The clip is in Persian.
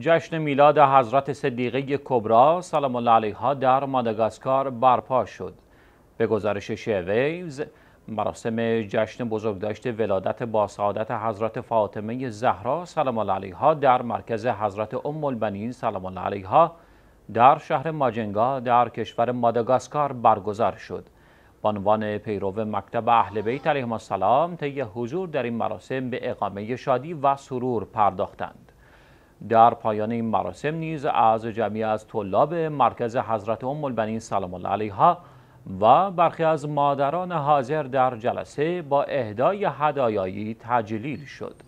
جشن میلاد حضرت صدیقه کبرا سلام الله علیها در ماداگاسکار برپا شد. به گزارش شیویز مراسم جشن بزرگداشت ولادت با سعادت حضرت فاطمه زهرا سلام الله علیها در مرکز حضرت ام البنین سلام الله علیها در شهر ماجنگا در کشور ماداگاسکار برگزار شد. با عنوان پیرو مکتب اهل بیت علیهم السلام طی حضور در این مراسم به اقامه شادی و سرور پرداختند. در پایان این مراسم نیز از جمعی از طلاب مرکز حضرت ام البنین سلام الله علیها و برخی از مادران حاضر در جلسه با اهدای هدایایی تجلیل شد